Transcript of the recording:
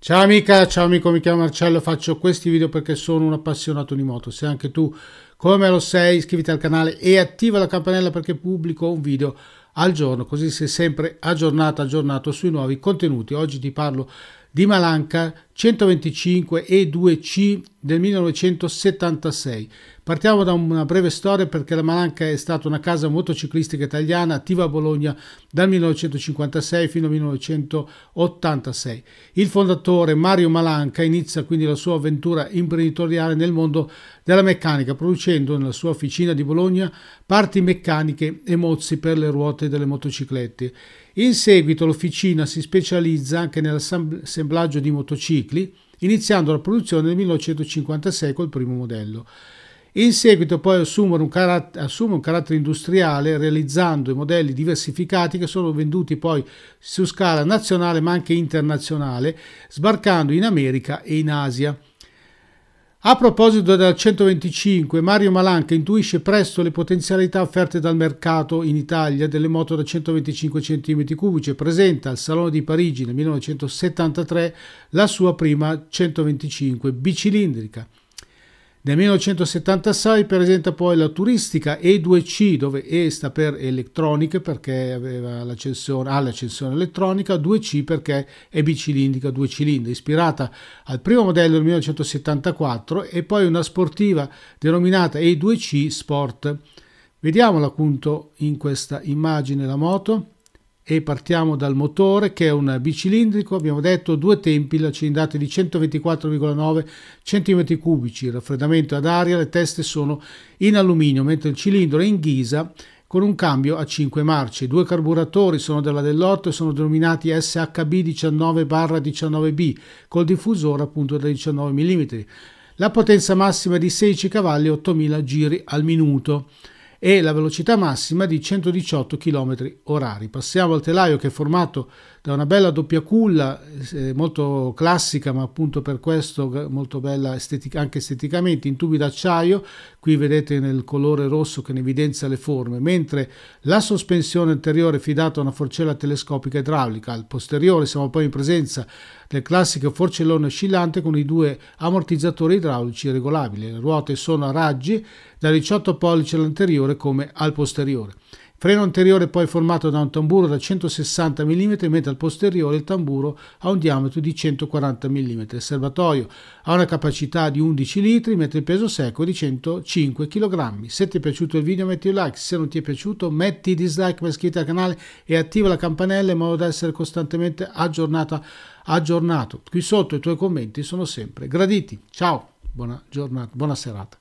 Ciao amica, ciao amico, mi chiamo Marcello, faccio questi video perché sono un appassionato di moto. Se anche tu, come lo sei, iscriviti al canale e attiva la campanella perché pubblico un video al giorno, così sei sempre aggiornato, aggiornato sui nuovi contenuti. Oggi ti parlo di Malanca 125 E2C del 1976. Partiamo da una breve storia perché la Malanca è stata una casa motociclistica italiana attiva a Bologna dal 1956 fino al 1986. Il fondatore Mario Malanca inizia quindi la sua avventura imprenditoriale nel mondo della meccanica producendo nella sua officina di Bologna parti meccaniche e mozzi per le ruote delle motociclette. In seguito l'officina si specializza anche nell'assemblaggio assemblaggio di motocicli, iniziando la produzione nel 1956 col primo modello. In seguito poi assume un, un, carattere industriale realizzando i modelli diversificati che sono venduti poi su scala nazionale ma anche internazionale, sbarcando in America e in Asia. A proposito della 125, Mario Malanca intuisce presto le potenzialità offerte dal mercato in Italia delle moto da 125 cm3 e presenta al Salone di Parigi nel 1973 la sua prima 125 bicilindrica. Nel 1976 presenta poi la turistica E2C, dove E sta per electronic perché aveva l'accensione, ha l'accensione elettronica, 2C perché è bicilindrica, due cilindri, ispirata al primo modello del 1974 e poi una sportiva denominata E2C Sport. Vediamola appunto in questa immagine la moto e partiamo dal motore che è un bicilindrico, abbiamo detto due tempi, la cilindrata è di 124,9 cm cubici, il raffreddamento ad aria, le teste sono in alluminio, mentre il cilindro è in ghisa con un cambio a 5 marce. I due carburatori sono della Dell'Otto e sono denominati SHB 19-19B col diffusore appunto da 19 mm. La potenza massima è di 16 cavalli e 8000 giri al minuto e la velocità massima di 118 km orari. Passiamo al telaio che è formato da una bella doppia culla eh, molto classica ma appunto per questo molto bella estetica, anche esteticamente in tubi d'acciaio qui vedete nel colore rosso che ne evidenzia le forme mentre la sospensione anteriore è fidata a una forcella telescopica idraulica al posteriore siamo poi in presenza del classico forcellone oscillante con i due ammortizzatori idraulici regolabili le ruote sono a raggi da 18 pollici all'anteriore come al posteriore Freno anteriore poi formato da un tamburo da 160 mm, mentre al posteriore il tamburo ha un diametro di 140 mm. Il serbatoio ha una capacità di 11 litri, mentre il peso secco è di 105 kg. Se ti è piaciuto il video metti un like, se non ti è piaciuto metti dislike per iscriverti al canale e attiva la campanella in modo da essere costantemente aggiornata, aggiornato. Qui sotto i tuoi commenti sono sempre graditi. Ciao, buona giornata, buona serata.